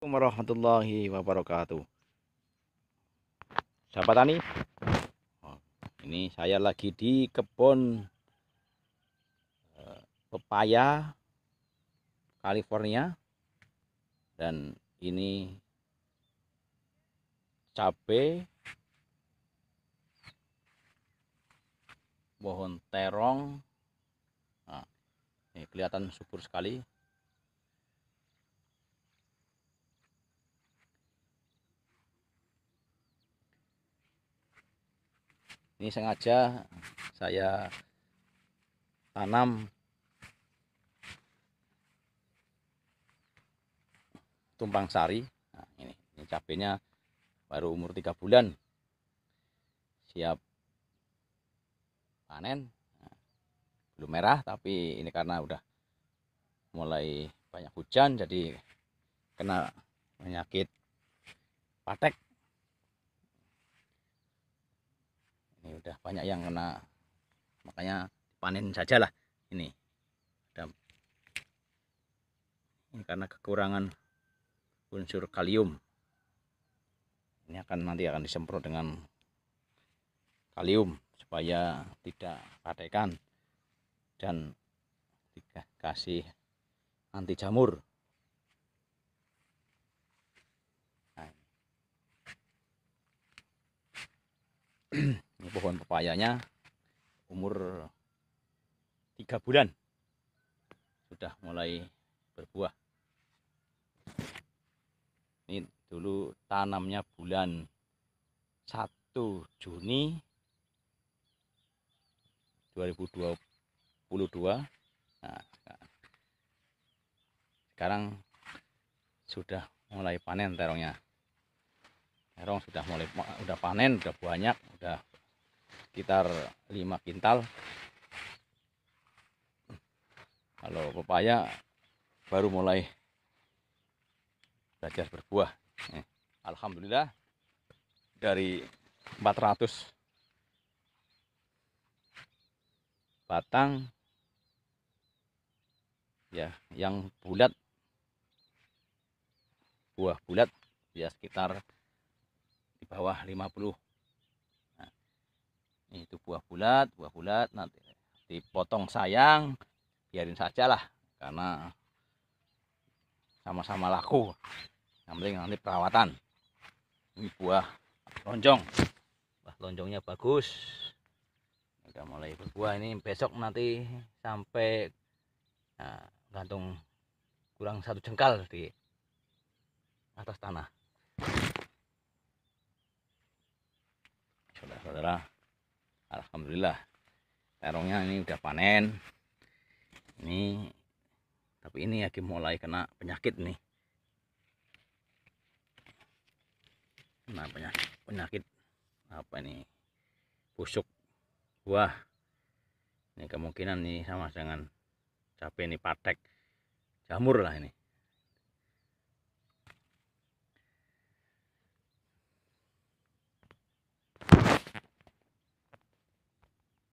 Assalamualaikum warahmatullahi wabarakatuh Sahabat tani oh, Ini saya lagi di kebun eh, Pepaya California Dan ini Cabe Pohon terong nah, ini Kelihatan subur sekali ini sengaja saya tanam tumpang sari nah, ini, ini cabenya baru umur tiga bulan siap panen nah, belum merah tapi ini karena udah mulai banyak hujan jadi kena penyakit patek ini udah banyak yang kena makanya panen lah ini ini karena kekurangan unsur kalium ini akan nanti akan disemprot dengan kalium supaya tidak katekan dan dikasih anti jamur pohon pepayanya umur tiga bulan sudah mulai berbuah ini dulu tanamnya bulan 1 Juni 2022 nah, sekarang sudah mulai panen terongnya terong sudah mulai udah panen udah banyak udah sekitar 5 kintal kalau pepaya baru mulai belajar berbuah eh, Alhamdulillah dari 400 batang ya yang bulat buah bulat ya sekitar di bawah 50 itu buah bulat buah bulat nanti dipotong sayang biarin saja lah karena sama-sama laku yang penting nanti perawatan ini buah lonjong buah lonjongnya bagus udah mulai berbuah ini besok nanti sampai nah, gantung kurang satu jengkal di atas tanah saudara-saudara Alhamdulillah terongnya ini udah panen ini tapi ini lagi mulai kena penyakit nih nah penyakit penyakit apa ini busuk buah ini kemungkinan nih sama dengan cabe ini patek jamur lah ini